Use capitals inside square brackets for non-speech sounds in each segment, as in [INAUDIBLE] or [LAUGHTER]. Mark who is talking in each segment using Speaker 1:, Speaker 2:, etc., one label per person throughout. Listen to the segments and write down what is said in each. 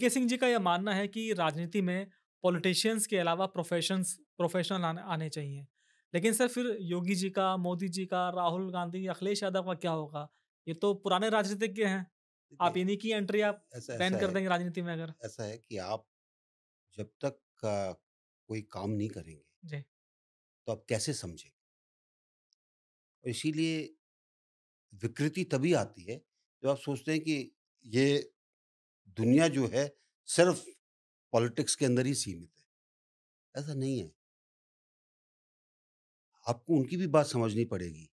Speaker 1: के सिंह जी का यह मानना है कि राजनीति में पॉलिटिशियंस के अलावा प्रोफेशंस प्रोफेशनल आने, चाहिए लेकिन सर फिर योगी जी का मोदी जी का राहुल गांधी अखिलेश यादव का क्या होगा ये तो पुराने राजनीतिज्ञ हैं आप इन्हीं की एंट्री आप बैन कर देंगे राजनीति में
Speaker 2: अगर ऐसा है कि आप जब तक का कोई काम नहीं करेंगे तो आप कैसे समझेंगे इसीलिए विकृति तभी आती है जब आप सोचते हैं कि ये दुनिया जो है सिर्फ पॉलिटिक्स के अंदर ही सीमित है ऐसा नहीं है आपको उनकी भी बात समझनी पड़ेगी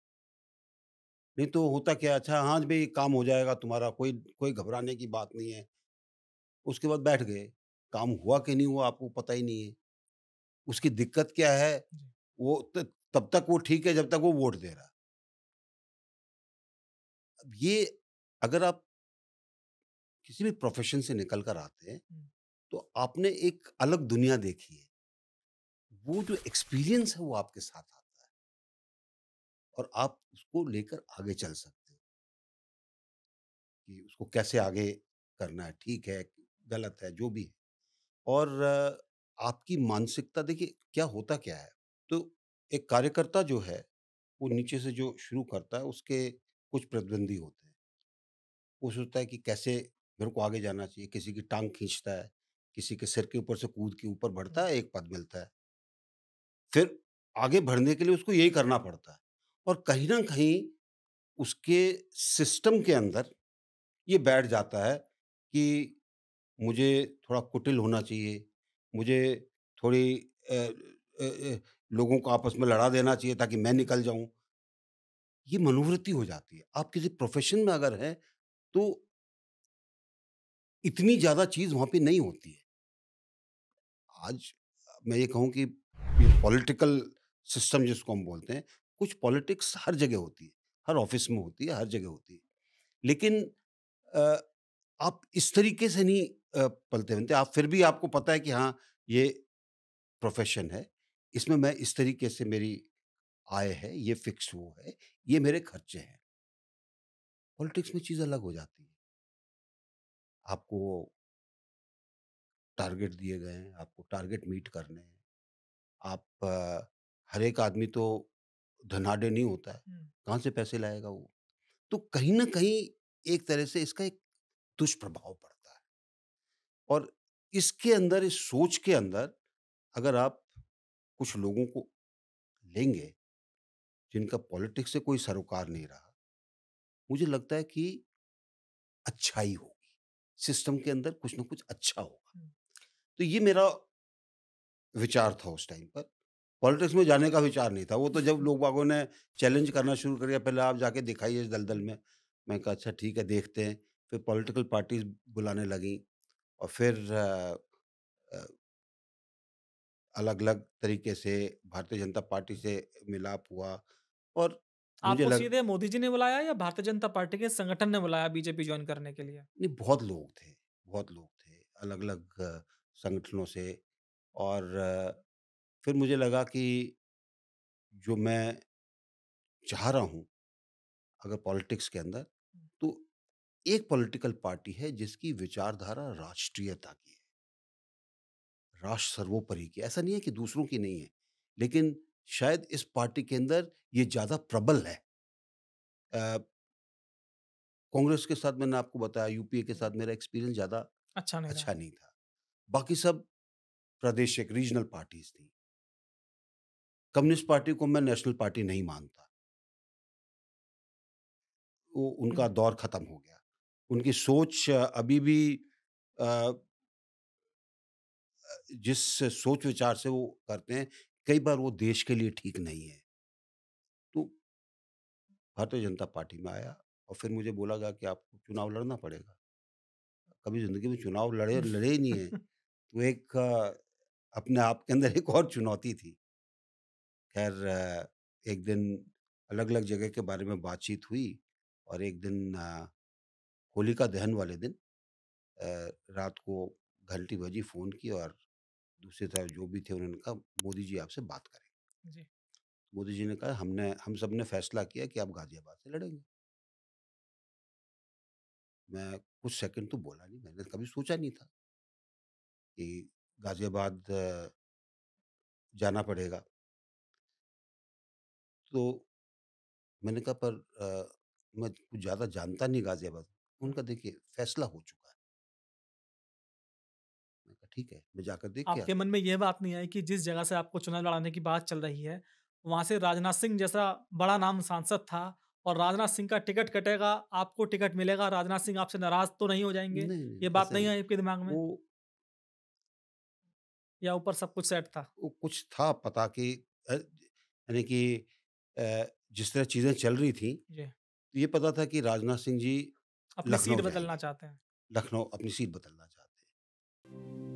Speaker 2: नहीं तो होता क्या अच्छा हाँ भाई काम हो जाएगा तुम्हारा कोई कोई घबराने की बात नहीं है उसके बाद बैठ गए काम हुआ कि नहीं हुआ आपको पता ही नहीं है उसकी दिक्कत क्या है वो तब तक वो ठीक है जब तक वो वोट दे रहा अब ये अगर आप किसी भी प्रोफेशन से निकल कर आते हैं तो आपने एक अलग दुनिया देखी है वो जो एक्सपीरियंस है वो आपके साथ आता है और आप उसको लेकर आगे चल सकते हो कि उसको कैसे आगे करना है ठीक है गलत है जो भी है और आपकी मानसिकता देखिए क्या होता क्या है तो एक कार्यकर्ता जो है वो नीचे से जो शुरू करता है उसके कुछ प्रतिबंधी होते हैं वो सोचता है कि कैसे मेरे को आगे जाना चाहिए किसी की टांग खींचता है किसी के सिर के ऊपर से कूद के ऊपर बढ़ता है एक पद मिलता है फिर आगे बढ़ने के लिए उसको यही करना पड़ता है और कहीं ना कहीं उसके सिस्टम के अंदर ये बैठ जाता है कि मुझे थोड़ा कुटिल होना चाहिए मुझे थोड़ी ए, ए, ए, लोगों को आपस में लड़ा देना चाहिए ताकि मैं निकल जाऊं ये मनोवृत्ति हो जाती है आप किसी प्रोफेशन में अगर हैं तो इतनी ज़्यादा चीज़ वहाँ पे नहीं होती है आज मैं ये कहूँ कि पॉलिटिकल सिस्टम जिसको हम बोलते हैं कुछ पॉलिटिक्स हर जगह होती है हर ऑफिस में होती है हर जगह होती है लेकिन आप इस तरीके से नहीं पलते बनते आप फिर भी आपको पता है कि हाँ ये प्रोफेशन है इसमें मैं इस तरीके से मेरी आय है ये फिक्स वो है ये मेरे खर्चे हैं पॉलिटिक्स में चीज़ अलग हो जाती है आपको टारगेट दिए गए हैं आपको टारगेट मीट करने हैं आप हर एक आदमी तो धनाडे नहीं होता है कहाँ से पैसे लाएगा वो तो कहीं ना कहीं एक तरह से इसका एक दुष्प्रभाव पड़ता है और इसके अंदर इस सोच के अंदर अगर आप कुछ लोगों को लेंगे जिनका पॉलिटिक्स से कोई सरोकार नहीं रहा मुझे लगता है कि अच्छाई हो सिस्टम के अंदर कुछ ना कुछ अच्छा होगा तो ये मेरा विचार था उस टाइम पर पॉलिटिक्स में जाने का विचार नहीं था वो तो जब लोग बागों ने चैलेंज करना शुरू कर दिया पहले आप जाके दिखाइए दलदल में मैं कहा अच्छा ठीक है देखते हैं फिर पॉलिटिकल पार्टीज बुलाने लगी और फिर अलग अलग तरीके से भारतीय जनता पार्टी से मिलाप हुआ और आपको लग... सीधे
Speaker 1: मोदी जी ने बुलाया या भारतीय जनता पार्टी के संगठन ने बुलाया बीजेपी ज्वाइन करने के लिए
Speaker 2: नहीं बहुत लोग थे बहुत लोग थे अलग अलग संगठनों से और फिर मुझे लगा कि जो मैं चाह रहा हूँ अगर पॉलिटिक्स के अंदर तो एक पॉलिटिकल पार्टी है जिसकी विचारधारा राष्ट्रीयता की है राष्ट्र सर्वोपरि की ऐसा नहीं है कि दूसरों की नहीं है लेकिन शायद इस पार्टी के अंदर ये ज़्यादा प्रबल है कांग्रेस के साथ मैंने आपको बताया यूपीए के साथ मेरा एक्सपीरियंस ज़्यादा अच्छा नहीं अच्छा नहीं था बाकी सब प्रादेशिक रीजनल पार्टीज थी कम्युनिस्ट पार्टी को मैं नेशनल पार्टी नहीं मानता वो उनका हम्म। दौर ख़त्म हो गया उनकी सोच अभी भी जिस सोच विचार से वो करते हैं कई बार वो देश के लिए ठीक नहीं है तो भारतीय जनता पार्टी में आया और फिर मुझे बोला गया कि आपको चुनाव लड़ना पड़ेगा कभी ज़िंदगी में चुनाव लड़े लड़े ही नहीं है [LAUGHS] तो एक अपने आप के अंदर एक और चुनौती थी खैर एक दिन अलग अलग जगह के बारे में बातचीत हुई और एक दिन होलिका दहन वाले दिन रात को घंटी बजी फ़ोन की और दूसरे तरह जो भी थे उन्होंने कहा मोदी जी आपसे बात करें मोदी जी ने कहा हमने हम सब ने फैसला किया कि आप गाजियाबाद से लड़ेंगे मैं कुछ सेकंड तो बोला नहीं मैंने कभी सोचा नहीं था कि गाजियाबाद जाना पड़ेगा तो मैंने कहा पर आ, मैं कुछ ज़्यादा जानता नहीं गाजियाबाद उनका देखिए फैसला हो चुका ठीक है मैं जाकर देख आपके मन
Speaker 1: में यह बात नहीं आई कि जिस जगह से आपको चुनाव लड़ाने की बात चल रही है वहां से राजनाथ सिंह जैसा बड़ा नाम सांसद था और राजनाथ सिंह का टिकट कटेगा आपको टिकट मिलेगा राजनाथ सिंह आपसे नाराज तो नहीं हो जाएंगे नहीं, नहीं, ये बात नहीं आई आपके दिमाग में वो
Speaker 2: या ऊपर सब कुछ सेट था वो कुछ था पता कि यानी कि जिस तरह चीजें चल रही थी तो ये पता था कि राजनाथ सिंह जी
Speaker 1: अपनी सीट बदलना चाहते
Speaker 2: हैं लखनऊ अपनी सीट बदलना चाहते हैं